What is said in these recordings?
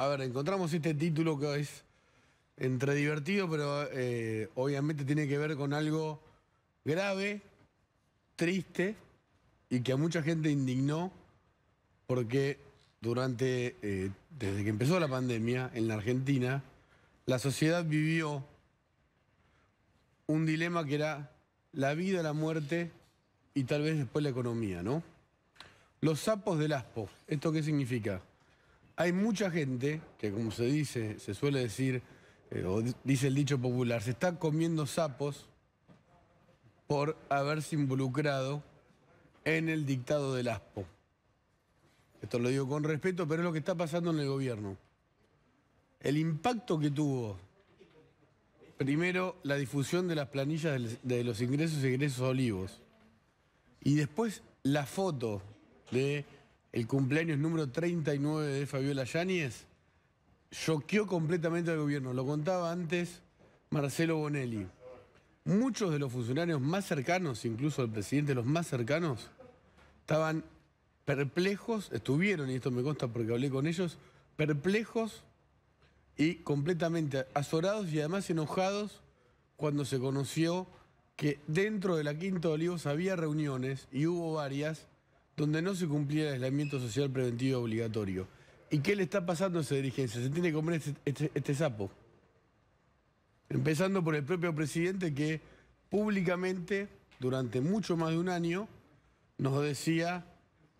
A ver, encontramos este título que es entre divertido, pero eh, obviamente tiene que ver con algo grave, triste y que a mucha gente indignó porque durante, eh, desde que empezó la pandemia en la Argentina, la sociedad vivió un dilema que era la vida, la muerte y tal vez después la economía, ¿no? Los sapos del aspo, ¿esto qué significa? Hay mucha gente que, como se dice, se suele decir, eh, o dice el dicho popular, se está comiendo sapos por haberse involucrado en el dictado del ASPO. Esto lo digo con respeto, pero es lo que está pasando en el gobierno. El impacto que tuvo, primero, la difusión de las planillas de los ingresos y egresos olivos, y después la foto de el cumpleaños número 39 de Fabiola Yáñez, choqueó completamente al gobierno. Lo contaba antes Marcelo Bonelli. Muchos de los funcionarios más cercanos, incluso el presidente, los más cercanos, estaban perplejos, estuvieron, y esto me consta porque hablé con ellos, perplejos y completamente azorados y además enojados cuando se conoció que dentro de la Quinta de Olivos había reuniones, y hubo varias, donde no se cumplía el aislamiento social preventivo obligatorio. ¿Y qué le está pasando a esa dirigencia? Se tiene que comer este, este, este sapo. Empezando por el propio presidente que públicamente, durante mucho más de un año, nos decía,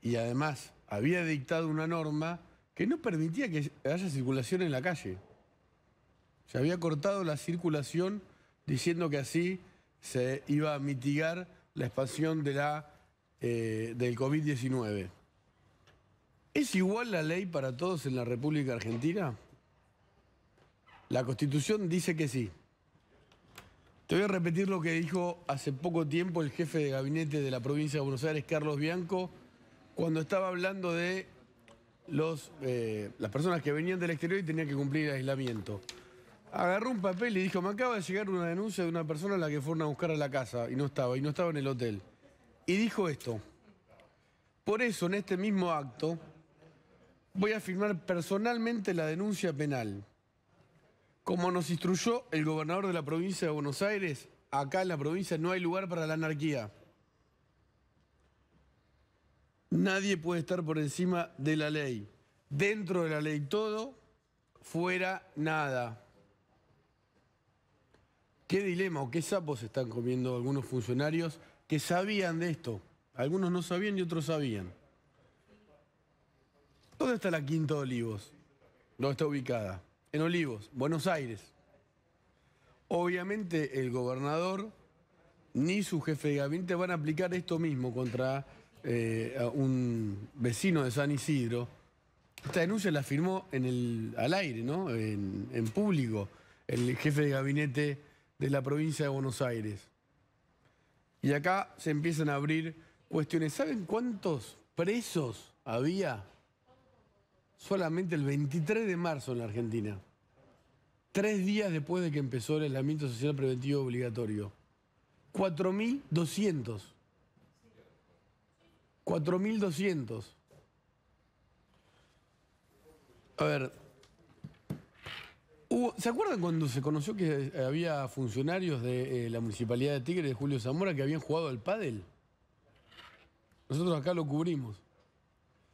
y además había dictado una norma, que no permitía que haya circulación en la calle. Se había cortado la circulación diciendo que así se iba a mitigar la expansión de la eh, del COVID-19. ¿Es igual la ley para todos en la República Argentina? La Constitución dice que sí. Te voy a repetir lo que dijo hace poco tiempo el jefe de gabinete de la provincia de Buenos Aires, Carlos Bianco, cuando estaba hablando de los, eh, las personas que venían del exterior y tenían que cumplir el aislamiento. Agarró un papel y dijo, me acaba de llegar una denuncia de una persona a la que fueron a buscar a la casa y no estaba, y no estaba en el hotel y dijo esto, por eso en este mismo acto voy a firmar personalmente la denuncia penal. Como nos instruyó el gobernador de la provincia de Buenos Aires, acá en la provincia no hay lugar para la anarquía. Nadie puede estar por encima de la ley. Dentro de la ley todo, fuera nada. Qué dilema o qué sapos están comiendo algunos funcionarios que sabían de esto. Algunos no sabían y otros sabían. ¿Dónde está la Quinta de Olivos? ¿Dónde está ubicada? En Olivos, Buenos Aires. Obviamente el gobernador ni su jefe de gabinete van a aplicar esto mismo contra eh, un vecino de San Isidro. Esta denuncia la firmó en el, al aire, ¿no? en público, el jefe de gabinete de la provincia de Buenos Aires. Y acá se empiezan a abrir cuestiones. ¿Saben cuántos presos había solamente el 23 de marzo en la Argentina? Tres días después de que empezó el aislamiento social preventivo obligatorio. 4.200. 4.200. A ver, ¿Se acuerdan cuando se conoció que eh, había funcionarios de eh, la Municipalidad de Tigre de Julio Zamora que habían jugado al pádel? Nosotros acá lo cubrimos.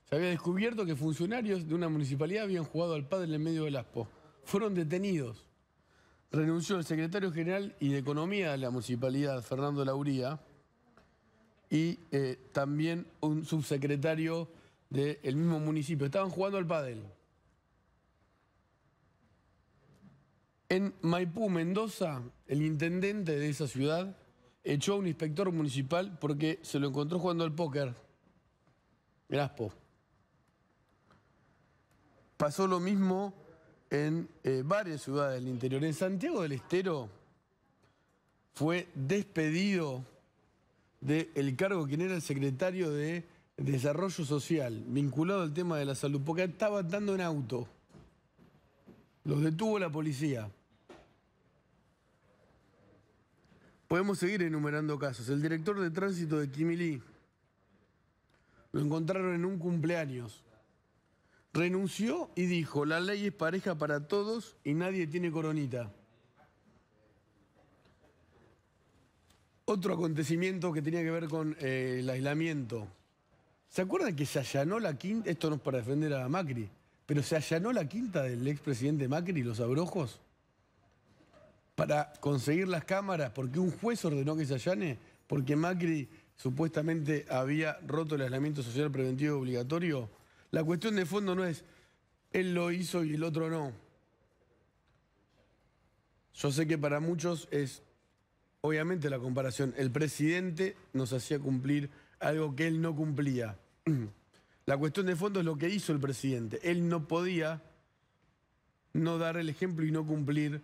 Se había descubierto que funcionarios de una municipalidad habían jugado al pádel en medio del ASPO. Fueron detenidos. Renunció el secretario general y de Economía de la municipalidad, Fernando Lauría, y eh, también un subsecretario del mismo municipio. Estaban jugando al pádel. En Maipú, Mendoza, el intendente de esa ciudad echó a un inspector municipal porque se lo encontró jugando al póker. Graspo. Pasó lo mismo en eh, varias ciudades del interior. En Santiago del Estero fue despedido del cargo quien era el secretario de Desarrollo Social, vinculado al tema de la salud, porque estaba andando en auto. Los detuvo la policía. Podemos seguir enumerando casos. El director de tránsito de Kimilí lo encontraron en un cumpleaños. Renunció y dijo, la ley es pareja para todos y nadie tiene coronita. Otro acontecimiento que tenía que ver con eh, el aislamiento. ¿Se acuerdan que se allanó la quinta? Esto no es para defender a Macri, pero se allanó la quinta del expresidente Macri, los abrojos para conseguir las cámaras, porque un juez ordenó que se allane, porque Macri supuestamente había roto el aislamiento social preventivo obligatorio. La cuestión de fondo no es él lo hizo y el otro no. Yo sé que para muchos es, obviamente, la comparación. El presidente nos hacía cumplir algo que él no cumplía. La cuestión de fondo es lo que hizo el presidente. Él no podía no dar el ejemplo y no cumplir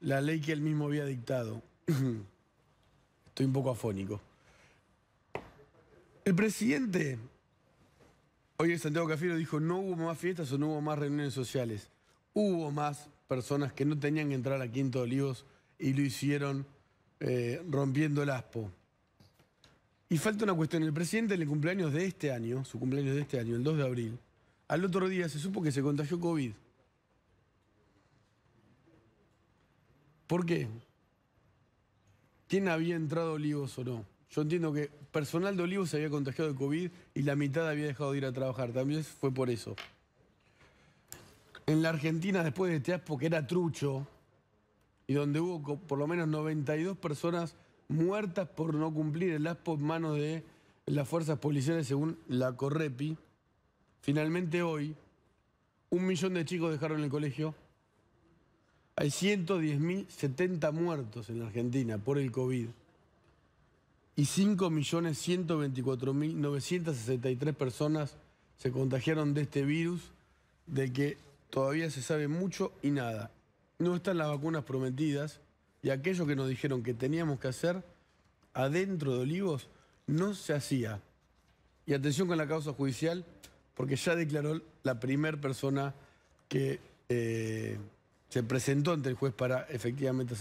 la ley que él mismo había dictado. Estoy un poco afónico. El presidente, hoy en Santiago Cafiero, dijo no hubo más fiestas o no hubo más reuniones sociales. Hubo más personas que no tenían que entrar a Quinto de Olivos y lo hicieron eh, rompiendo el aspo. Y falta una cuestión. El presidente en el cumpleaños de este año, su cumpleaños de este año, el 2 de abril, al otro día se supo que se contagió COVID. ¿Por qué? ¿Quién había entrado Olivos o no? Yo entiendo que personal de Olivos se había contagiado de COVID y la mitad había dejado de ir a trabajar. También fue por eso. En la Argentina, después de este aspo que era trucho, y donde hubo por lo menos 92 personas muertas por no cumplir el aspo en manos de las fuerzas policiales según la Correpi, finalmente hoy un millón de chicos dejaron el colegio hay 110.070 muertos en la Argentina por el COVID y 5.124.963 personas se contagiaron de este virus de que todavía se sabe mucho y nada. No están las vacunas prometidas y aquello que nos dijeron que teníamos que hacer adentro de Olivos no se hacía. Y atención con la causa judicial porque ya declaró la primer persona que... Eh, se presentó ante el juez para efectivamente hacer.